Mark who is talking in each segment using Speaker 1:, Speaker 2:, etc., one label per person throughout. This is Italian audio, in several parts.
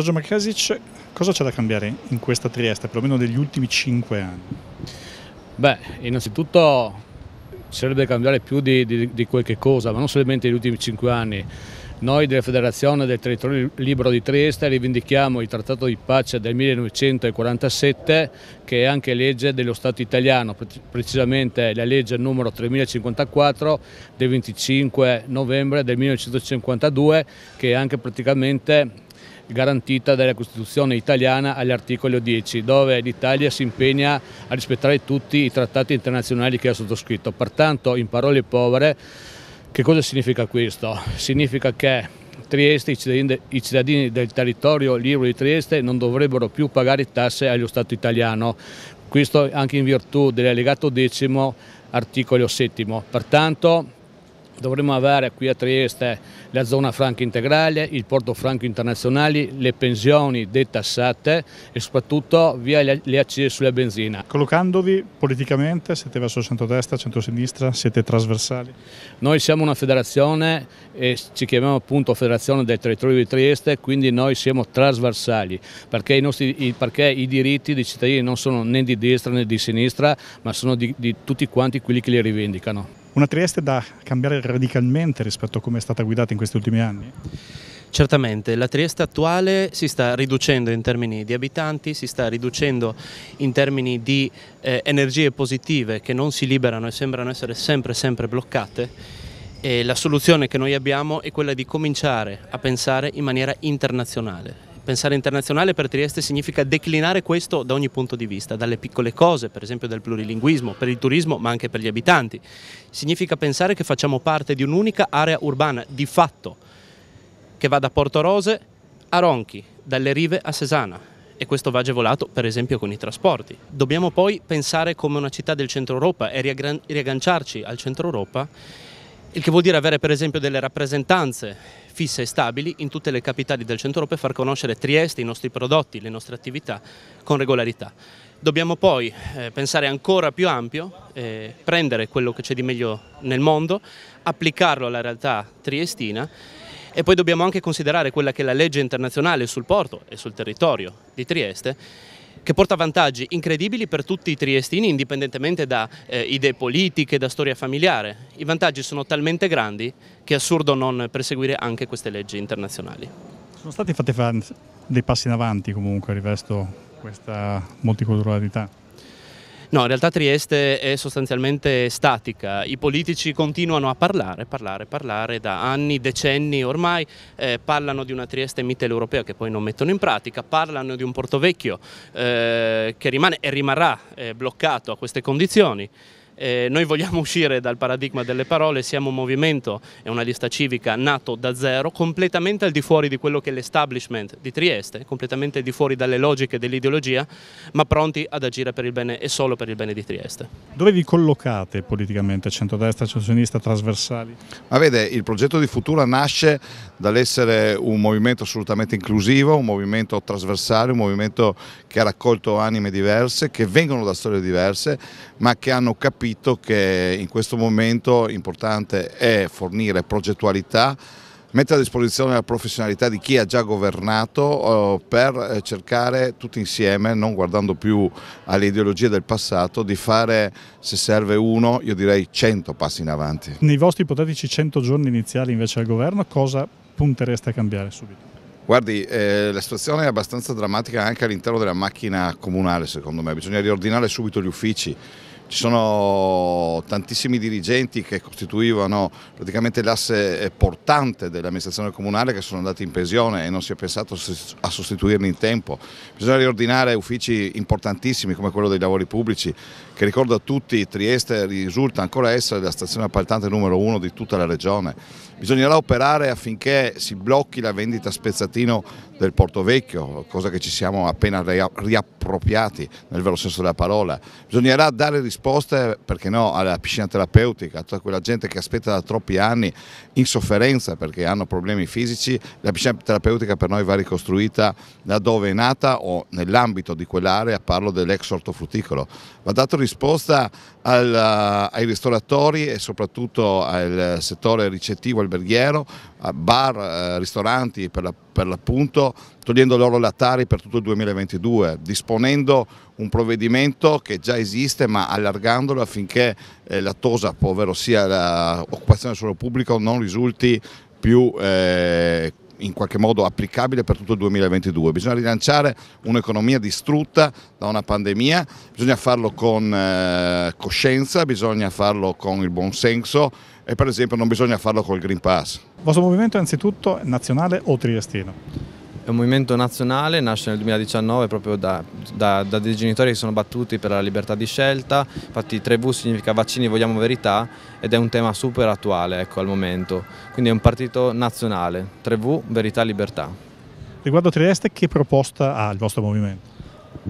Speaker 1: Giorgio Macasic, cosa c'è da cambiare in questa Trieste, perlomeno negli ultimi cinque anni?
Speaker 2: Beh, innanzitutto sarebbe cambiare più di, di, di qualche cosa, ma non solamente negli ultimi cinque anni. Noi della Federazione del Territorio Libero di Trieste rivendichiamo il Trattato di Pace del 1947 che è anche legge dello Stato italiano, precisamente la legge numero 3054 del 25 novembre del 1952 che è anche praticamente garantita dalla Costituzione italiana all'articolo 10, dove l'Italia si impegna a rispettare tutti i trattati internazionali che ha sottoscritto. Pertanto, in parole povere, che cosa significa questo? Significa che Trieste, i cittadini del territorio libero di Trieste non dovrebbero più pagare tasse allo Stato italiano, questo anche in virtù dell'allegato decimo articolo settimo. Pertanto Dovremmo avere qui a Trieste la zona franca integrale, il porto franco internazionale, le pensioni detassate e soprattutto via le accise sulla benzina.
Speaker 1: Collocandovi politicamente, siete verso centrodestra, centrosinistra, siete trasversali?
Speaker 2: Noi siamo una federazione e ci chiamiamo appunto Federazione del Territorio di Trieste, quindi noi siamo trasversali perché i, nostri, perché i diritti dei cittadini non sono né di destra né di sinistra, ma sono di, di tutti quanti quelli che li rivendicano.
Speaker 1: Una Trieste da cambiare radicalmente rispetto a come è stata guidata in questi ultimi anni?
Speaker 3: Certamente, la Trieste attuale si sta riducendo in termini di abitanti, si sta riducendo in termini di eh, energie positive che non si liberano e sembrano essere sempre sempre bloccate e la soluzione che noi abbiamo è quella di cominciare a pensare in maniera internazionale Pensare internazionale per Trieste significa declinare questo da ogni punto di vista, dalle piccole cose, per esempio del plurilinguismo, per il turismo ma anche per gli abitanti. Significa pensare che facciamo parte di un'unica area urbana, di fatto, che va da Porto Rose a Ronchi, dalle rive a Sesana. e questo va agevolato per esempio con i trasporti. Dobbiamo poi pensare come una città del centro Europa e riagganciarci al centro Europa il che vuol dire avere per esempio delle rappresentanze fisse e stabili in tutte le capitali del centro europeo e far conoscere Trieste, i nostri prodotti, le nostre attività con regolarità. Dobbiamo poi eh, pensare ancora più ampio, eh, prendere quello che c'è di meglio nel mondo, applicarlo alla realtà triestina e poi dobbiamo anche considerare quella che è la legge internazionale sul porto e sul territorio di Trieste che porta vantaggi incredibili per tutti i triestini indipendentemente da eh, idee politiche, da storia familiare. I vantaggi sono talmente grandi che è assurdo non perseguire anche queste leggi internazionali.
Speaker 1: Sono stati fatti dei passi in avanti comunque rivesto questa multiculturalità.
Speaker 3: No, in realtà Trieste è sostanzialmente statica, i politici continuano a parlare, parlare, parlare da anni, decenni ormai, eh, parlano di una Trieste mitteleuropea che poi non mettono in pratica, parlano di un Porto Vecchio eh, che rimane e rimarrà eh, bloccato a queste condizioni. Eh, noi vogliamo uscire dal paradigma delle parole, siamo un movimento e una lista civica nato da zero, completamente al di fuori di quello che è l'establishment di Trieste, completamente al di fuori dalle logiche dell'ideologia, ma pronti ad agire per il bene e solo per il bene di Trieste.
Speaker 1: Dove vi collocate politicamente, centrodestra, centrosinistra, trasversali?
Speaker 4: Ma vede, il progetto di Futura nasce dall'essere un movimento assolutamente inclusivo, un movimento trasversale, un movimento che ha raccolto anime diverse, che vengono da storie diverse, ma che hanno capito capito che in questo momento importante è fornire progettualità, mettere a disposizione la professionalità di chi ha già governato eh, per eh, cercare tutti insieme, non guardando più alle ideologie del passato, di fare, se serve uno, io direi 100 passi in avanti.
Speaker 1: Nei vostri ipotetici 100 giorni iniziali invece al governo, cosa puntereste a cambiare subito?
Speaker 4: Guardi, eh, la situazione è abbastanza drammatica anche all'interno della macchina comunale secondo me, bisogna riordinare subito gli uffici, ci sono tantissimi dirigenti che costituivano praticamente l'asse eh, portante dell'amministrazione comunale che sono andati in pensione e non si è pensato a sostituirli in tempo. Bisogna riordinare uffici importantissimi come quello dei lavori pubblici, che ricordo a tutti Trieste risulta ancora essere la stazione appaltante numero uno di tutta la regione. Bisognerà operare affinché si blocchi la vendita a spezzatino del Porto Vecchio, cosa che ci siamo appena riappropriati nel vero senso della parola. Bisognerà dare risposte, perché no, alla piscina terapeutica, a tutta quella gente che aspetta da troppi anni in sofferenza perché hanno problemi fisici. La piscina terapeutica per noi va ricostruita da dove è nata o nell'ambito di quell'area, parlo dell'ex ortofrutticolo. Va dato risposte risposta al, eh, ai ristoratori e soprattutto al settore ricettivo alberghiero, bar, eh, ristoranti per l'appunto, togliendo loro la Tari per tutto il 2022, disponendo un provvedimento che già esiste ma allargandolo affinché eh, la TOSA, ovvero sia l'occupazione del suolo pubblico, non risulti più eh, in qualche modo applicabile per tutto il 2022. Bisogna rilanciare un'economia distrutta da una pandemia, bisogna farlo con eh, coscienza, bisogna farlo con il buon senso e per esempio non bisogna farlo
Speaker 5: col Green Pass. Il
Speaker 1: vostro movimento è anzitutto nazionale o triestino?
Speaker 5: È un movimento nazionale, nasce nel 2019 proprio da, da, da, dei genitori che sono battuti per la libertà di scelta, infatti 3V significa vaccini vogliamo verità ed è un tema super attuale ecco, al momento, quindi è un partito nazionale, 3V verità libertà.
Speaker 1: Riguardo Trieste che proposta ha il vostro movimento?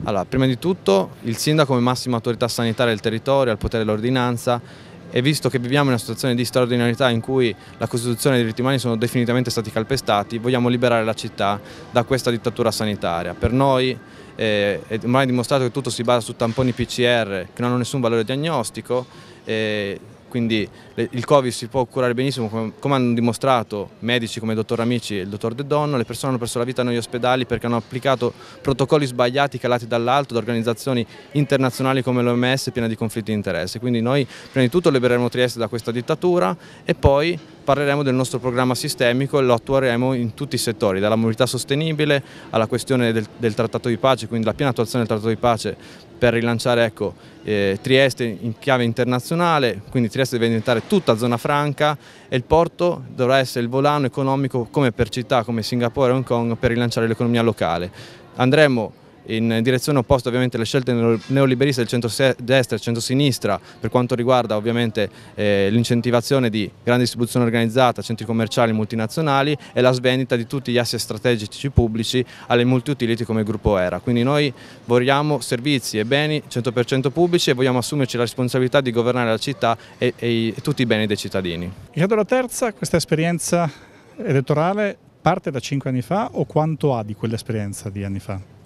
Speaker 5: Allora, prima di tutto il sindaco come massima autorità sanitaria del territorio, al potere dell'ordinanza e visto che viviamo in una situazione di straordinarietà in cui la Costituzione e i diritti umani sono definitivamente stati calpestati, vogliamo liberare la città da questa dittatura sanitaria. Per noi eh, è ormai dimostrato che tutto si basa su tamponi PCR che non hanno nessun valore diagnostico. Eh, quindi il Covid si può curare benissimo come, hanno dimostrato medici come il dottor Amici e il dottor De Donno, le persone hanno perso la vita negli ospedali perché hanno applicato protocolli sbagliati calati dall'alto da organizzazioni internazionali come l'OMS piena di conflitti di interesse, quindi noi prima di tutto libereremo Trieste da questa dittatura e poi parleremo del nostro programma sistemico e lo attueremo in tutti i settori, dalla mobilità sostenibile alla questione del, del trattato di pace, quindi la piena attuazione del trattato di pace per rilanciare ecco, eh, Trieste in chiave internazionale, quindi Trieste deve diventare tutta zona franca e il porto dovrà essere il volano economico come per città come Singapore e Hong Kong per rilanciare l'economia locale. Andremo in direzione opposta ovviamente alle scelte neoliberiste del centro-destra e centro-sinistra per quanto riguarda ovviamente eh, l'incentivazione di grande distribuzione organizzata, centri commerciali multinazionali e la svendita di tutti gli asset strategici pubblici alle multi-utility come gruppo ERA. Quindi noi vogliamo servizi e beni 100% pubblici e vogliamo assumerci la responsabilità di governare la città e, e, e tutti i beni dei cittadini.
Speaker 1: Riccardo La Terza, questa esperienza elettorale parte da cinque anni fa o quanto ha di quell'esperienza di anni fa?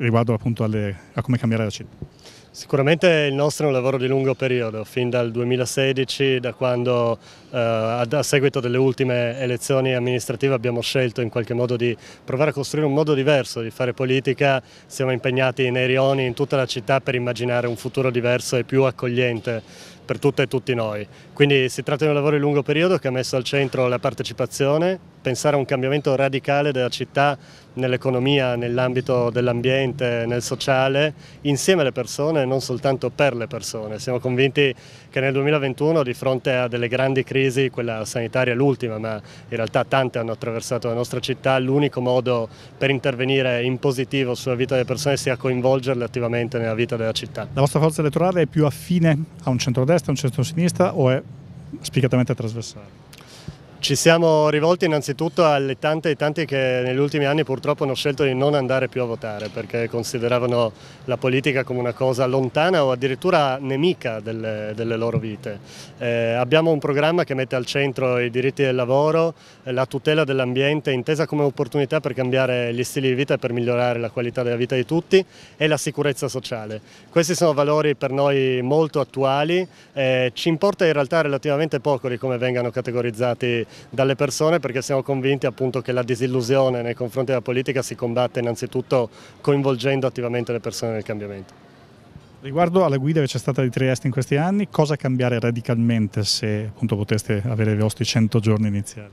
Speaker 1: riguardo appunto alle, a come cambiare la città? Sicuramente
Speaker 6: il nostro è un lavoro di lungo periodo, fin dal 2016, da quando eh, a seguito delle ultime elezioni amministrative abbiamo scelto in qualche modo di provare a costruire un modo diverso di fare politica, siamo impegnati nei rioni in tutta la città per immaginare un futuro diverso e più accogliente per tutte e tutti noi. Quindi si tratta di un lavoro di lungo periodo che ha messo al centro la partecipazione, pensare a un cambiamento radicale della città nell'economia, nell'ambito dell'ambiente, nel sociale, insieme alle persone e non soltanto per le persone. Siamo convinti che nel 2021 di fronte a delle grandi crisi, quella sanitaria è l'ultima, ma in realtà tante hanno attraversato la nostra città, l'unico modo per intervenire in positivo sulla vita delle persone sia coinvolgerle attivamente nella vita della città.
Speaker 1: La vostra forza elettorale è più affine a un centrodestra, a un centrosinistra o è spiegatamente trasversale?
Speaker 6: Ci siamo rivolti innanzitutto alle tante e tanti che negli ultimi anni purtroppo hanno scelto di non andare più a votare perché consideravano la politica come una cosa lontana o addirittura nemica delle, delle loro vite. Eh, abbiamo un programma che mette al centro i diritti del lavoro, eh, la tutela dell'ambiente intesa come opportunità per cambiare gli stili di vita e per migliorare la qualità della vita di tutti e la sicurezza sociale. Questi sono valori per noi molto attuali, eh, ci importa in realtà relativamente poco di come vengano categorizzati dalle persone perché siamo convinti appunto che la disillusione nei confronti della politica si combatte innanzitutto coinvolgendo attivamente le persone nel cambiamento.
Speaker 1: Riguardo alla guida che c'è stata di Trieste in questi anni, cosa cambiare radicalmente se appunto, poteste avere i vostri 100 giorni iniziali?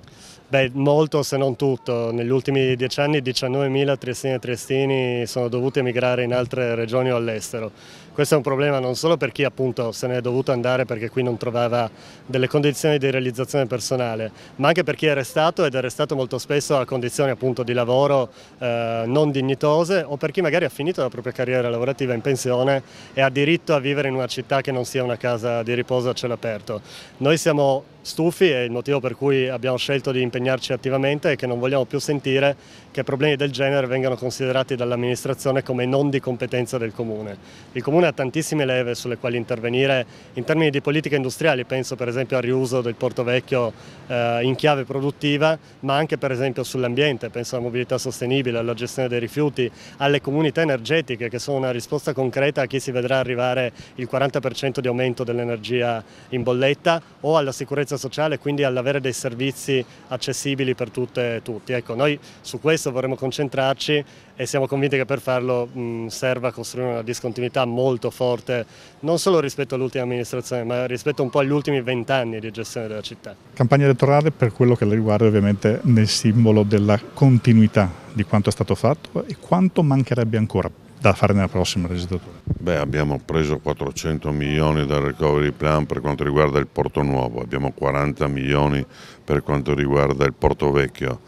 Speaker 6: Beh, molto se non tutto. Negli ultimi dieci anni 19.000 triestini e triestini sono dovuti emigrare in altre regioni o all'estero. Questo è un problema non solo per chi appunto se ne è dovuto andare perché qui non trovava delle condizioni di realizzazione personale, ma anche per chi è restato ed è restato molto spesso a condizioni appunto di lavoro eh, non dignitose o per chi magari ha finito la propria carriera lavorativa in pensione e ha diritto a vivere in una città che non sia una casa di riposo a cielo aperto. Noi siamo stufi e il motivo per cui abbiamo scelto di impegnarci attivamente è che non vogliamo più sentire che problemi del genere vengano considerati dall'amministrazione come non di competenza del Comune. Il Comune ha tantissime leve sulle quali intervenire in termini di politiche industriali, penso per esempio al riuso del Porto Vecchio eh, in chiave produttiva, ma anche per esempio sull'ambiente, penso alla mobilità sostenibile, alla gestione dei rifiuti, alle comunità energetiche che sono una risposta concreta a chi si vedrà arrivare il 40% di aumento dell'energia in bolletta o alla sicurezza giustizia sociale, quindi all'avere dei servizi accessibili per tutte e tutti. Ecco, noi su questo vorremmo concentrarci e siamo convinti che per farlo mh, mm, serva costruire una discontinuità molto forte, non solo rispetto all'ultima amministrazione, ma rispetto un po' agli ultimi vent'anni di gestione della città.
Speaker 1: Campagna elettorale per quello che riguarda ovviamente nel simbolo della continuità di quanto è stato fatto e quanto mancherebbe ancora
Speaker 7: da fare nella prossima legislatura? Beh, abbiamo preso 400 milioni dal recovery plan per quanto riguarda il porto nuovo, abbiamo 40 milioni per quanto riguarda il porto vecchio.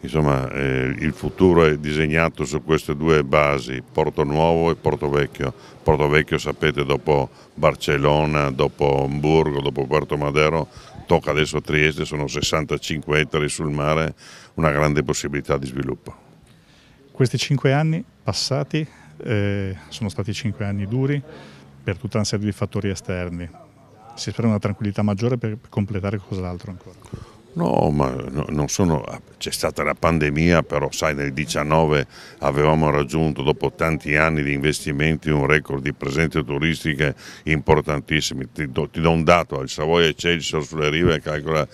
Speaker 7: Insomma, eh, il futuro è disegnato su queste due basi, Porto Nuovo e Porto Vecchio. Porto Vecchio, sapete, dopo Barcellona, dopo Hamburgo, dopo Puerto Madero, tocca adesso Trieste, sono 65 ettari sul mare, una grande possibilità di sviluppo.
Speaker 1: Questi cinque anni passati eh, sono stati cinque anni duri per tutta una serie di fattori esterni. Si spera una tranquillità maggiore per completare cos'altro ancora.
Speaker 7: No, ma no, c'è stata la pandemia, però sai nel 19 avevamo raggiunto dopo tanti anni di investimenti un record di presenze turistiche importantissimi. Ti do, ti do un dato, il Savoia e Excelsior sulle rive calcola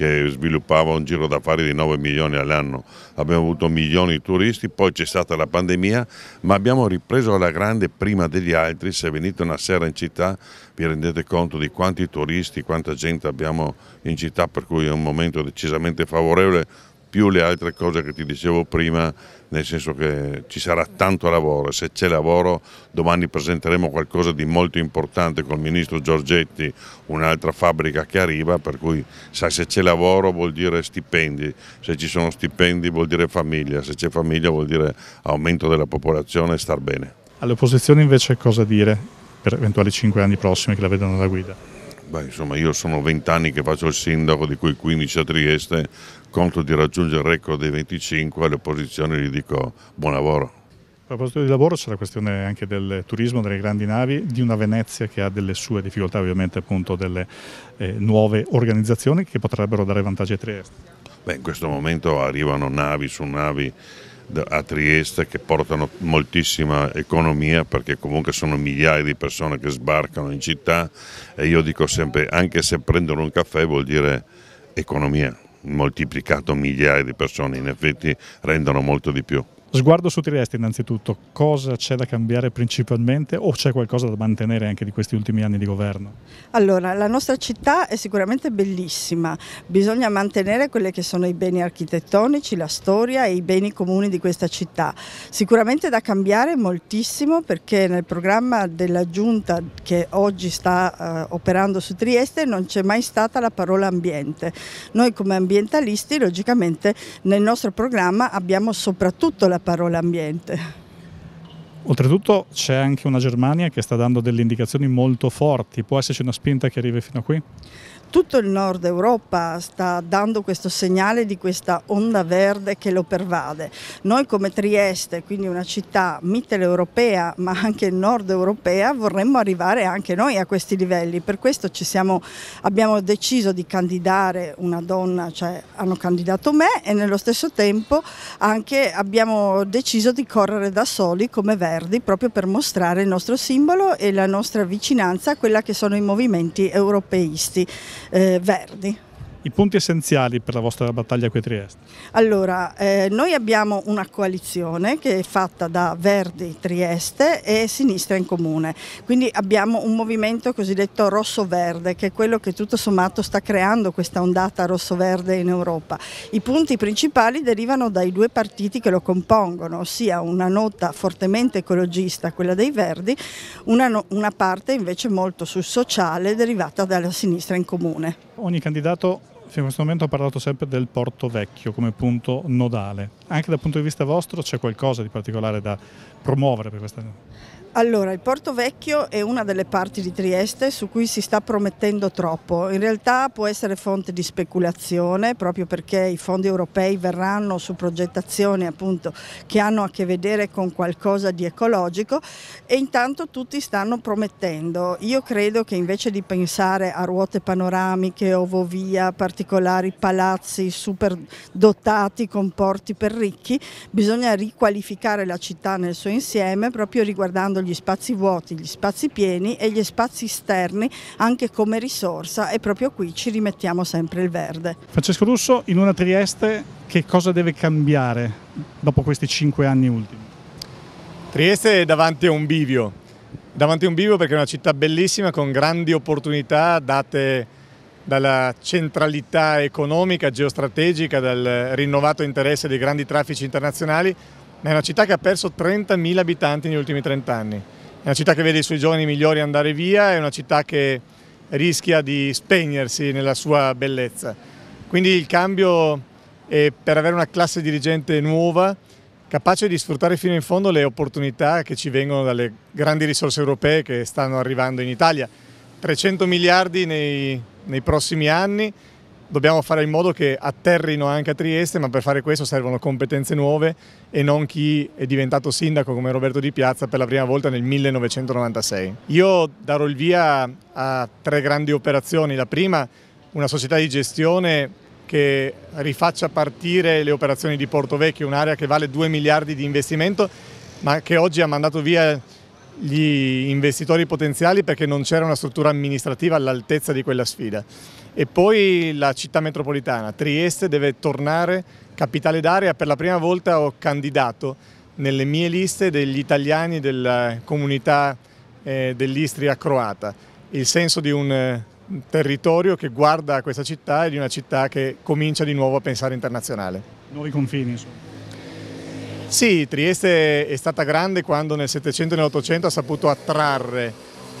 Speaker 7: che sviluppava un giro d'affari di 9 milioni all'anno. Abbiamo avuto milioni di turisti, poi c'è stata la pandemia, ma abbiamo ripreso la grande prima degli altri. Se venite una sera in città vi rendete conto di quanti turisti, quanta gente abbiamo in città, per cui è un momento decisamente favorevole più le altre cose che ti dicevo prima, nel senso che ci sarà tanto lavoro, se c'è lavoro domani presenteremo qualcosa di molto importante col ministro Giorgetti, un'altra fabbrica che arriva, per cui sai se c'è lavoro vuol dire stipendi, se ci sono stipendi vuol dire famiglia, se c'è famiglia vuol dire aumento della popolazione e star bene.
Speaker 1: Alle opposizioni invece cosa dire per eventuali cinque anni prossimi che la vedono alla guida?
Speaker 7: Beh, insomma, io sono vent'anni che faccio il sindaco, di cui 15 a Trieste, conto di raggiungere il record dei 25 alle posizioni gli dico buon lavoro.
Speaker 1: A proposito di lavoro c'è la questione anche del turismo, delle grandi navi, di una Venezia che ha delle sue difficoltà ovviamente appunto delle eh, nuove organizzazioni che potrebbero dare vantaggi a Trieste.
Speaker 7: Beh, in questo momento arrivano navi su navi a Trieste che portano moltissima economia perché comunque sono migliaia di persone che sbarcano in città e io dico sempre anche se prendono un caffè vuol dire economia moltiplicato migliaia di persone, in effetti rendono molto di più.
Speaker 1: Sguardo su Trieste innanzitutto, cosa c'è da cambiare principalmente o c'è qualcosa da mantenere anche di questi ultimi anni di governo?
Speaker 8: Allora, la nostra città è sicuramente bellissima, bisogna mantenere quelli che sono i beni architettonici, la storia e i beni comuni di questa città. Sicuramente da cambiare moltissimo perché nel programma della Giunta che oggi sta uh, operando su Trieste non c'è mai stata la parola ambiente. Noi come ambientalisti logicamente nel nostro programma abbiamo soprattutto la parola ambiente.
Speaker 1: Oltretutto c'è anche una Germania che sta dando delle indicazioni molto forti, può esserci una spinta che arrivi fino a qui?
Speaker 8: tutto il nord Europa sta dando questo segnale di questa onda verde che lo pervade. Noi come Trieste, quindi una città mitteleuropea ma anche nord europea, vorremmo arrivare anche noi a questi livelli. Per questo siamo, abbiamo deciso di candidare una donna, cioè hanno candidato me e nello stesso tempo anche abbiamo deciso di correre da soli come Verdi proprio per mostrare il nostro simbolo e la nostra vicinanza a quella che sono i movimenti europeisti eh, verdi i
Speaker 1: punti essenziali per la vostra battaglia qui a Trieste?
Speaker 8: Allora, eh, noi abbiamo una coalizione che è fatta da Verdi Trieste e Sinistra in Comune, quindi abbiamo un movimento cosiddetto rosso-verde che è quello che tutto sommato sta creando questa ondata rosso-verde in Europa. I punti principali derivano dai due partiti che lo compongono, ossia una nota fortemente ecologista, quella dei Verdi, una, no una parte invece molto sul sociale derivata dalla Sinistra in Comune.
Speaker 1: Ogni candidato fino a questo momento ho parlato sempre del Porto Vecchio come punto nodale. Anche dal punto di vista vostro c'è qualcosa di particolare da promuovere per questa?
Speaker 8: Allora, il Porto Vecchio è una delle parti di Trieste su cui si sta promettendo troppo. In realtà può essere fonte di speculazione proprio perché i fondi europei verranno su progettazioni appunto che hanno a che vedere con qualcosa di ecologico e intanto tutti stanno promettendo. Io credo che invece di pensare a ruote panoramiche, ovovia, particolari palazzi super dotati con porti per ricchi, bisogna riqualificare la città nel suo insieme proprio riguardando utilizzando gli spazi vuoti, gli spazi pieni e gli spazi esterni anche come risorsa e proprio qui ci rimettiamo sempre il verde.
Speaker 1: Francesco Russo, in una Trieste che cosa deve cambiare dopo questi cinque anni ultimi?
Speaker 9: Trieste è davanti a un bivio, davanti a un bivio perché è una città bellissima con grandi opportunità date dalla centralità economica, geostrategica, dal rinnovato interesse dei grandi traffici internazionali, ma è una città che ha perso 30.000 abitanti negli ultimi 30 anni. È una città che vede i suoi giovani migliori andare via, è una città che rischia di spegnersi nella sua bellezza. Quindi il cambio è per avere una classe dirigente nuova, capace di sfruttare fino in fondo le opportunità che ci vengono dalle grandi risorse europee che stanno arrivando in Italia. 300 miliardi nei, nei prossimi anni, dobbiamo fare in modo che atterrino anche a Trieste, ma per fare questo servono competenze nuove e non chi è diventato sindaco come Roberto Di Piazza per la prima volta nel 1996. Io darò il via a tre grandi operazioni. La prima, una società di gestione che rifaccia partire le operazioni di Porto Vecchio, un'area che vale 2 miliardi di investimento, ma che oggi ha mandato via gli investitori potenziali perché non c'era una struttura amministrativa all'altezza di quella sfida. E poi la città metropolitana, Trieste deve tornare capitale d'area, per la prima volta ho candidato nelle mie liste degli italiani della comunità eh, dell'Istria croata, il senso di un eh, territorio che guarda a questa città e di una città che comincia di nuovo a pensare internazionale. Nuovi confini insomma. Sì, Trieste è stata grande quando nel 700 e nell'800 ha saputo attrarre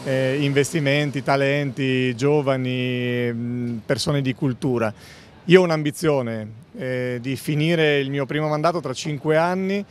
Speaker 9: eh, investimenti, talenti, giovani, persone di cultura. Io ho un'ambizione eh, di finire il mio primo mandato tra cinque anni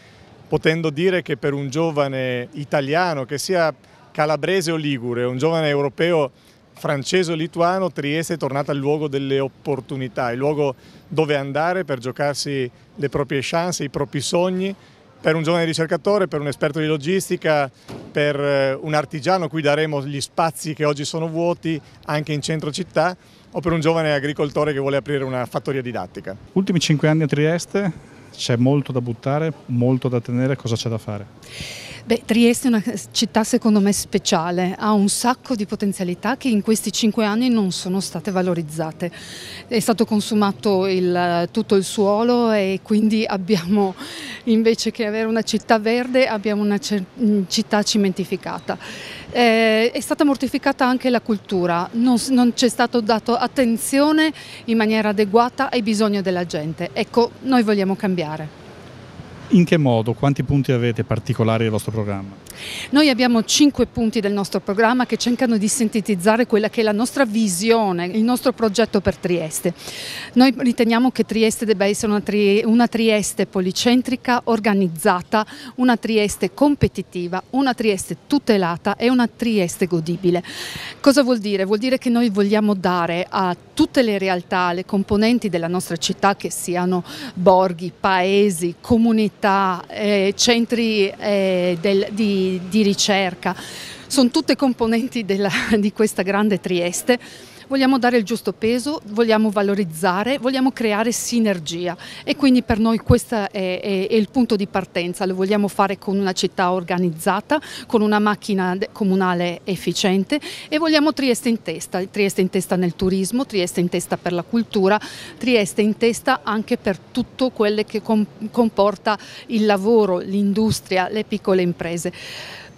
Speaker 9: potendo dire che per un giovane italiano, che sia calabrese o ligure, un giovane europeo francese o lituano, Trieste è tornata il luogo delle opportunità, il luogo dove andare per giocarsi le proprie chance, i propri sogni. Per un giovane ricercatore, per un esperto di logistica, per eh, un artigiano cui daremo gli spazi che oggi sono vuoti anche in centro città o per un giovane agricoltore che vuole aprire una fattoria didattica.
Speaker 1: Ultimi cinque anni a Trieste c'è molto da buttare, molto da tenere, cosa c'è da fare?
Speaker 10: Beh, Trieste è una città secondo me speciale, ha un sacco di potenzialità che in questi cinque anni non sono state valorizzate. È stato consumato il, tutto il suolo e quindi abbiamo, invece che avere una città verde, abbiamo una mm, città cimentificata. Eh, è stata mortificata anche la cultura, non, non c'è stato dato attenzione in maniera adeguata ai bisogni della gente. Ecco, noi vogliamo cambiare.
Speaker 1: In che modo? Quanti punti avete particolari del vostro programma?
Speaker 10: Noi abbiamo cinque punti del nostro programma che cercano di sintetizzare quella che è la nostra visione, il nostro progetto per Trieste. Noi riteniamo che Trieste debba essere una, tri una Trieste policentrica, organizzata, una Trieste competitiva, una Trieste tutelata e una Trieste godibile. Cosa vuol dire? Vuol dire che noi vogliamo dare a tutte le realtà, alle componenti della nostra città, che siano borghi, paesi, comunità, università, eh, centri eh, del, di, di, ricerca, sono tutte componenti della, di questa grande Trieste vogliamo dare il giusto peso, vogliamo valorizzare, vogliamo creare sinergia e quindi per noi questo è, è, è il punto di partenza, lo vogliamo fare con una città organizzata, con una macchina comunale efficiente e vogliamo Trieste in testa, Trieste in testa nel turismo, Trieste in testa per la cultura, Trieste in testa anche per tutto quello che comporta il lavoro, l'industria, le piccole imprese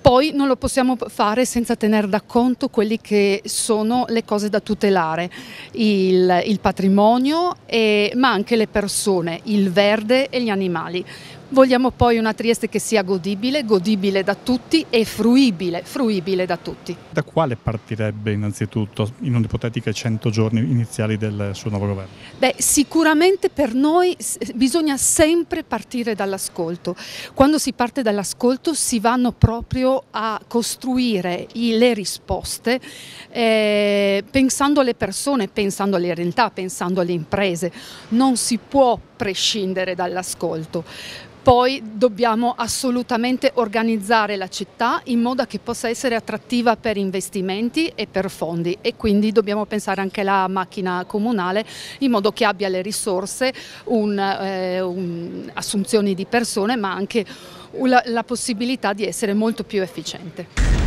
Speaker 10: poi non lo possiamo fare senza tenere da conto quelle che sono le cose da tutelare, il, il patrimonio, e, ma anche le persone, il verde e gli animali. Vogliamo poi una Trieste che sia godibile, godibile da tutti e fruibile, fruibile da tutti.
Speaker 1: Da quale partirebbe innanzitutto in un'ipotetica 100 giorni iniziali del suo nuovo governo?
Speaker 10: Beh, sicuramente per noi bisogna sempre partire dall'ascolto. Quando si parte dall'ascolto si vanno proprio a costruire le risposte eh, pensando alle persone, pensando alle realtà, pensando alle imprese. Non si può prescindere dall'ascolto. Poi dobbiamo assolutamente organizzare la città in modo che possa essere attrattiva per investimenti e per fondi e quindi dobbiamo pensare anche alla macchina comunale in modo che abbia le risorse, un, eh, un, assunzioni di persone ma anche la, la possibilità di essere molto più efficiente.